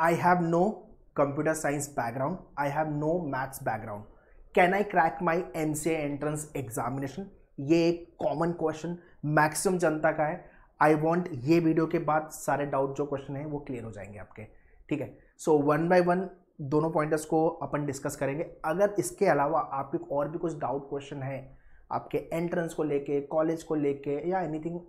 I have no computer science background I have no maths background can I crack my M C entrance examination ये एक common question maximum जनता का है I want ये video के बाद सारे डाउट जो क्वेश्चन है वो क्लियर हो जाएंगे आपके ठीक है सो वन बाई वन दोनों पॉइंटर्स को अपन डिस्कस करेंगे अगर इसके अलावा आपके और भी कुछ डाउट क्वेश्चन है आपके एंट्रेंस को लेके कॉलेज को लेके या एनीथिंग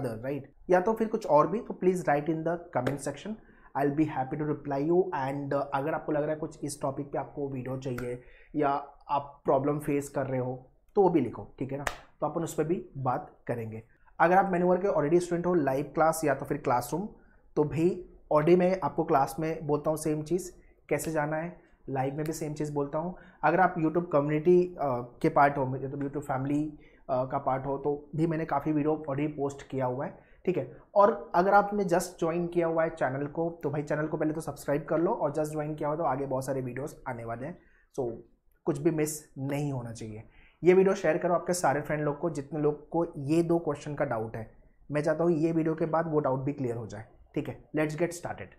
अदर राइट या तो फिर कुछ और भी तो please write in the comment section I will be happy to reply you and अगर आपको लग रहा है कुछ इस टॉपिक पे आपको वीडियो चाहिए या आप प्रॉब्लम फेस कर रहे हो तो वो भी लिखो ठीक है ना तो अपन उस पर भी बात करेंगे अगर आप मैन्यूवर के ऑलरेडी स्टूडेंट हो लाइव क्लास या तो फिर क्लासरूम तो भी ऑडी में आपको क्लास में बोलता हूँ सेम चीज़ कैसे जाना है लाइव में भी सेम चीज़ बोलता हूँ अगर आप यूट्यूब कम्युनिटी के पार्ट हो मतलब यूट्यूब फैमिली का पार्ट हो तो भी मैंने काफ़ी वीडियो ऑडी पोस्ट किया हुआ है ठीक है और अगर आपने जस्ट ज्वाइन किया हुआ है चैनल को तो भाई चैनल को पहले तो सब्सक्राइब कर लो और जस्ट ज्वाइन किया हुआ तो आगे बहुत सारे वीडियोस आने वाले हैं सो so, कुछ भी मिस नहीं होना चाहिए ये वीडियो शेयर करो आपके सारे फ्रेंड लोग को जितने लोग को ये दो क्वेश्चन का डाउट है मैं चाहता हूँ ये वीडियो के बाद वो डाउट भी क्लियर हो जाए ठीक है लेट्स गेट स्टार्टेड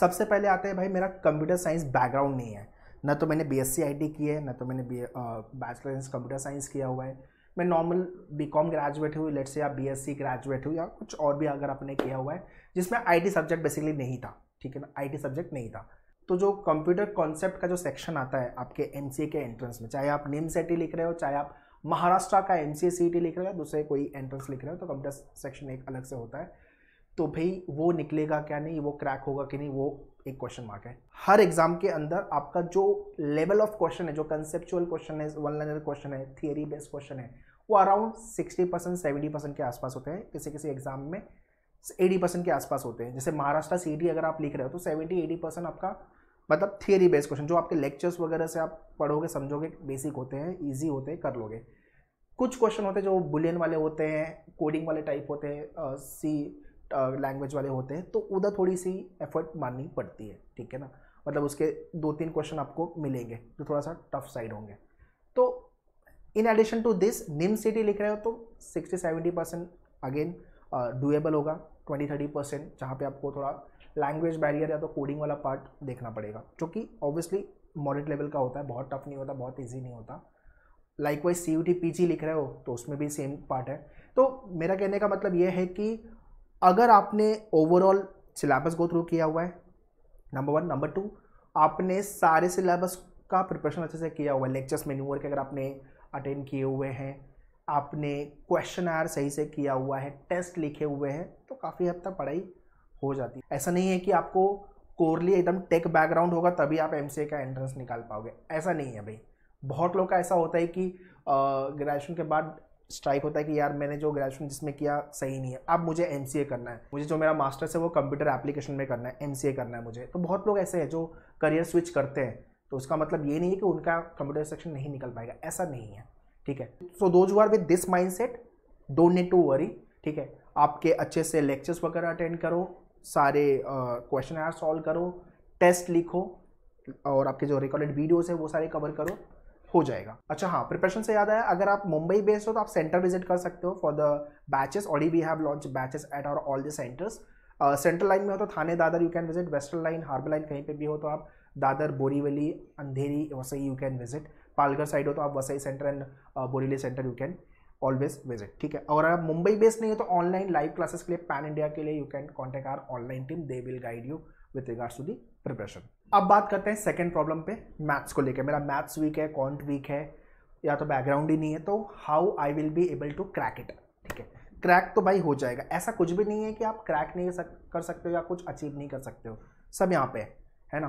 सबसे पहले आता है भाई मेरा कंप्यूटर साइंस बैकग्राउंड नहीं है ना तो मैंने B S C I T की है ना तो मैंने B bachelor in computer science किया हुआ है मैं नॉर्मल बी कॉम ग्रेजुएट हूँ लेट से या बी एस सी ग्रेजुएट हूँ या कुछ और भी अगर आपने किया हुआ है जिसमें आई टी सब्जेक्ट बेसिकली नहीं था ठीक है ना आई टी सब्जेक्ट नहीं था तो जो कंप्यूटर कॉन्सेप्ट का जो सेक्शन आता है आपके एम सी ए के एंट्रेंस में चाहे आप नेम सी टी लिख रहे हो चाहे आप महाराष्ट्र का एम सी ए सी टी लिख रहे हो दूसरे कोई एंट्रेंस लिख रहे हो तो कंप्यूटर सेक्शन एक अलग से होता है तो भाई वो निकलेगा क्या नहीं वो क्रैक होगा कि नहीं वो एक क्वेश्चन मार्क है हर एग्जाम के अंदर आपका जो लेवल ऑफ क्वेश्चन है जो कंसेप्चुअल क्वेश्चन है वन लाइनर क्वेश्चन है थियरी बेस्ड क्वेश्चन है वो around sixty percent seventy percent के आसपास होते हैं किसी किसी एग्जाम में एटी परसेंट के आसपास होते हैं जैसे महाराष्ट्र सी अगर आप लिख रहे हो तो सेवेंटी एटी परसेंट आपका मतलब थियरी बेस्ड क्वेश्चन जो आपके लेक्चर्स वगैरह से आप पढ़ोगे समझोगे बेसिक होते हैं ईजी होते हैं कर लोगे कुछ क्वेश्चन होते हैं जो बुलियन वाले होते हैं कोडिंग वाले टाइप होते हैं सी लैंग्वेज वाले होते हैं तो उधर थोड़ी सी एफर्ट माननी पड़ती है ठीक है ना मतलब उसके दो तीन क्वेश्चन आपको मिलेंगे जो थोड़ा सा टफ साइड होंगे तो in addition to this NIMCET लिख रहे हो तो sixty seventy percent again doable होगा ट्वेंटी थर्टी परसेंट जहाँ पे आपको थोड़ा लैंग्वेज बैरियर या तो कोडिंग वाला पार्ट देखना पड़ेगा जो कि ऑब्वियसली मॉडरेट लेवल का होता है बहुत टफ नहीं होता बहुत ईजी नहीं होता likewise C U T P G लिख रहे हो तो उसमें भी सेम पार्ट है तो मेरा कहने का मतलब ये है कि अगर आपने ओवरऑल सिलेबस को थ्रू किया हुआ है नंबर वन नंबर टू आपने सारे सिलेबस का प्रिपरेशन अच्छे से किया हुआ है लेक्चर्स मेन्यूअर के अगर आपने अटेंड किए हुए हैं आपने क्वेश्चन आर सही से किया हुआ है टेस्ट लिखे हुए हैं तो काफ़ी हद तक पढ़ाई हो जाती है ऐसा नहीं है कि आपको कोरली एकदम टेक बैकग्राउंड होगा तभी आप एम का एंट्रेंस निकाल पाओगे ऐसा नहीं है भाई बहुत लोग का ऐसा होता है कि ग्रेजुएशन के बाद स्ट्राइक होता है कि यार मैंने जो ग्रेजुएशन जिसमें किया सही नहीं है अब मुझे एम करना है मुझे जो मेरा मास्टर्स है वो कंप्यूटर एप्लीकेशन में करना है एम करना है मुझे तो बहुत लोग ऐसे हैं जो करियर स्विच करते हैं तो उसका मतलब ये नहीं है कि उनका कंप्यूटर सेक्शन नहीं निकल पाएगा ऐसा नहीं है ठीक है so those who are with this mindset don't need to worry ठीक है आपके अच्छे से लेक्चर्स वगैरह अटेंड करो सारे क्वेश्चन uh, सॉल्व करो टेस्ट लिखो और आपके जो रिकॉर्डेड वीडियोस है वो सारे कवर करो हो जाएगा अच्छा हाँ प्रिपरेशन से याद आया अगर आप मुंबई बेस्ड हो तो आप सेंटर विजिट कर सकते हो for the batches already we have launch batches at our all the centres central line में हो तो Thane Dadar you can visit western line harbour line कहीं पे भी हो तो आप Dadar Borivali Andheri Vasai you can visit Palghar side हो तो आप Vasai centre and Borivali centre you can always visit ठीक है और आप मुंबई बेस्ड नहीं हो तो ऑनलाइन लाइव क्लासेस के लिए पैन इंडिया के लिए you can contact our online team they will guide you with regards to the preparation अब बात करते हैं सेकेंड प्रॉब्लम पे मैथ्स को लेकर मेरा मैथ्स वीक है कॉन्ट वीक है या तो बैकग्राउंड ही नहीं है तो how I will be able to crack it ठीक है क्रैक तो भाई हो जाएगा ऐसा कुछ भी नहीं है कि आप क्रैक नहीं कर सकते हो या कुछ अचीव नहीं कर सकते हो सब यहाँ पे है, है ना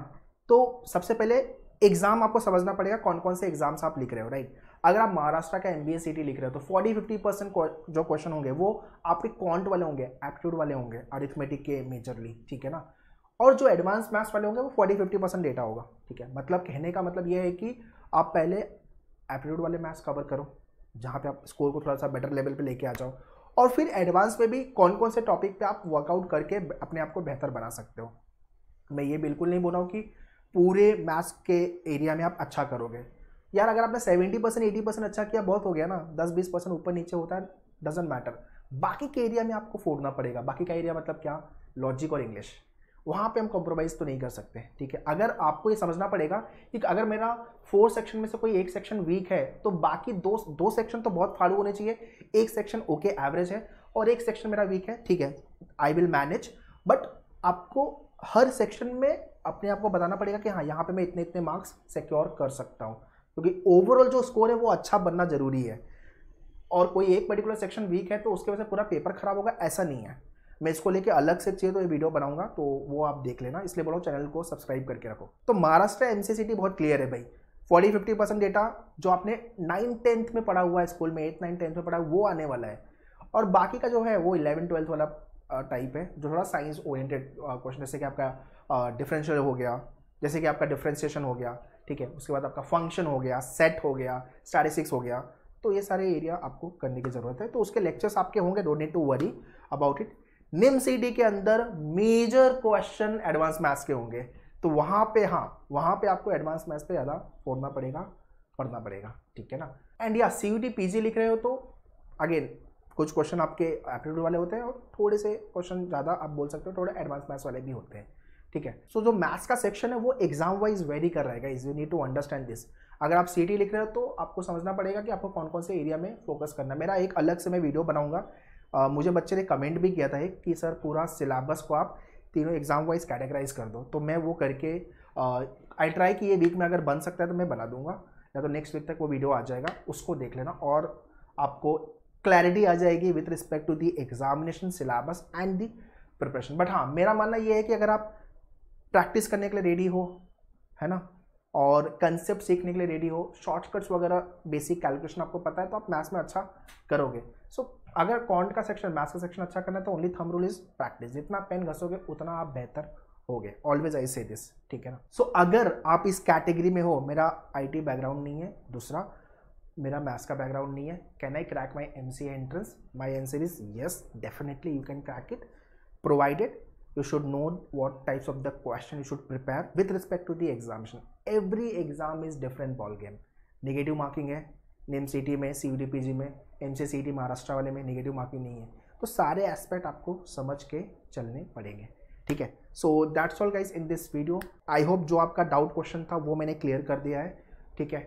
तो सबसे पहले एग्ज़ाम आपको समझना पड़ेगा कौन कौन से एग्ज़ाम्स आप लिख रहे हो राइट अगर आप महाराष्ट्र का एम बी लिख रहे हो तो फोर्टी फिफ्टी परसेंट जो क्वेश्चन होंगे वो आपके कॉन्ट वाले होंगे एप्टीट्यूड वाले होंगे अरिथमेटिक के मेजरली ठीक है ना और जो एडवांस मैथ्स वाले होंगे वो फोर्टी फिफ्टी परसेंट डेटा होगा ठीक है मतलब कहने का मतलब ये है कि आप पहले एप्टीट्यूड वाले मैथ्स कवर करो जहाँ पे आप स्कोर को थोड़ा सा बेटर लेवल पे लेके आ जाओ और फिर एडवांस में भी कौन कौन से टॉपिक पे आप वर्कआउट करके अपने आप को बेहतर बना सकते हो मैं ये बिल्कुल नहीं बोल रहा हूँ कि पूरे मैथ्स के एरिया में आप अच्छा करोगे यार अगर आपने सेवेंटी परसेंट एटी परसेंट अच्छा किया बहुत हो गया ना दस बीस परसेंट ऊपर नीचे होता है डजेंट मैटर बाकी के एरिया में आपको फोड़ना पड़ेगा बाकी का एरिया मतलब क्या लॉजिक और इंग्लिश वहाँ पे हम कॉम्प्रोमाइज़ तो नहीं कर सकते ठीक है अगर आपको ये समझना पड़ेगा कि अगर मेरा फोर सेक्शन में से कोई एक सेक्शन वीक है तो बाकी दो दो सेक्शन तो बहुत फाड़ू होने चाहिए एक सेक्शन ओके एवरेज है और एक सेक्शन मेरा वीक है ठीक है आई विल मैनेज बट आपको हर सेक्शन में अपने आप को बताना पड़ेगा कि हाँ यहाँ पे मैं इतने इतने मार्क्स सिक्योर कर सकता हूँ क्योंकि ओवरऑल जो स्कोर है वो अच्छा बनना ज़रूरी है और कोई एक पर्टिकुलर सेक्शन वीक है तो उसके वजह से पूरा पेपर खराब होगा ऐसा नहीं है मैं इसको लेके अलग से चाहिए तो ये वीडियो बनाऊंगा तो वो आप देख लेना इसलिए बोलो चैनल को सब्सक्राइब करके रखो तो महाराष्ट्र एम बहुत क्लियर है भाई फोर्टी फिफ्टी परसेंट डेटा जो आपने नाइन टेंथ में पढ़ा हुआ है स्कूल में एट्थ नाइन टेंथ में पढ़ा वो आने वाला है और बाकी का जो है वो इलेवन ट्वेल्थ वाला टाइप है जो थोड़ा साइंस ओरिएंटेड क्वेश्चन जैसे कि आपका डिफरेंशियल हो गया जैसे कि आपका डिफ्रेंसिएशन हो गया ठीक है उसके बाद आपका फंक्शन हो गया सेट हो गया स्टैटिस्टिक्स हो गया तो ये सारे एरिया आपको करने की ज़रूरत है तो उसके लेक्चर्स आपके होंगे don't need to worry about it NIMCET के अंदर मेजर क्वेश्चन एडवांस मैथ्स के होंगे तो वहां पे हाँ वहां पे आपको एडवांस मैथ्स पे ज़्यादा फोड़ना पड़ेगा पढ़ना पड़ेगा ठीक है ना एंड या सी यू पीजी लिख रहे हो तो अगेन कुछ क्वेश्चन आपके एप्टीट्यूड वाले होते हैं और थोड़े से क्वेश्चन ज़्यादा आप बोल सकते हो थोड़े एडवांस मैथ्स वाले भी होते हैं ठीक है सो so, जो मैथ्स का सेक्शन है वो एग्जाम वाइज वेरी कर रहेगा is you need to understand this अगर आप सी लिख रहे हो तो आपको समझना पड़ेगा कि आपको कौन कौन से एरिया में फोकस करना मेरा एक अलग से मैं वीडियो बनाऊंगा आ, मुझे बच्चे ने कमेंट भी किया था एक कि सर पूरा सिलेबस को आप तीनों एग्ज़ाम वाइज कैटेगराइज कर दो तो मैं वो करके आई ट्राई कि ये वीक में अगर बन सकता है तो मैं बना दूंगा या तो नेक्स्ट वीक तक वो वीडियो आ जाएगा उसको देख लेना और आपको क्लैरिटी आ जाएगी with respect to the examination syllabus and the preparation but हाँ मेरा मानना ये है कि अगर आप प्रैक्टिस करने के लिए रेडी हो है ना और कंसेप्ट सीखने के लिए रेडी हो शॉर्टकट्स वगैरह बेसिक कैलकुलेशन आपको पता है तो आप मैथ्स में अच्छा करोगे सो so, अगर कॉन्ट का सेक्शन मैथ्स का सेक्शन अच्छा करना है तो only thumb rule is practice जितना पेन घसोगे उतना आप बेहतर हो गए ऑलवेज आई से दिस ठीक है ना सो so, अगर आप इस कैटेगरी में हो मेरा आईटी बैकग्राउंड नहीं है दूसरा मेरा मैथ्स का बैकग्राउंड नहीं है can I crack my M C entrance my answer is yes definitely you can crack it provided you should know what types of the question you should prepare with respect to the examination every exam is different ball game negative marking है नेम टी में सी में M C e Maharashtra वाले में negative marking नहीं है तो सारे एस्पेक्ट आपको समझ के चलने पड़ेंगे ठीक है so that's all guys in this video I hope जो आपका डाउट क्वेश्चन था वो मैंने क्लियर कर दिया है ठीक है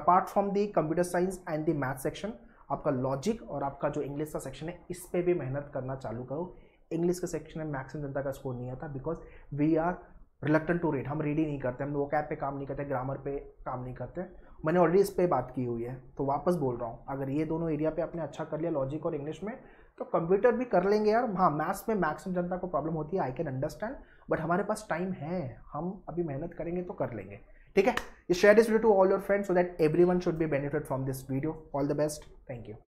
apart from the computer science and the math section आपका लॉजिक और आपका जो इंग्लिश का सेक्शन है इस पर भी मेहनत करना चालू करो इंग्लिश का सेक्शन में मैक्सिमम जनता का स्कोर नहीं आता because we are reluctant to read हम रीड ही नहीं करते हम वो कैप पे काम नहीं करते ग्रामर पे काम नहीं करते मैंने ऑलरेडी इस पर बात की हुई है तो वापस बोल रहा हूँ अगर ये दोनों एरिया पे आपने अच्छा कर लिया लॉजिक और इंग्लिश में तो कंप्यूटर भी कर लेंगे यार हाँ मैथ्स में मैक्सिमम जनता को प्रॉब्लम होती है आई कैन अंडरस्टैंड बट हमारे पास टाइम है हम अभी मेहनत करेंगे तो कर लेंगे ठीक है share this video to all your friends so that every one should be benefit from this video all the best thank you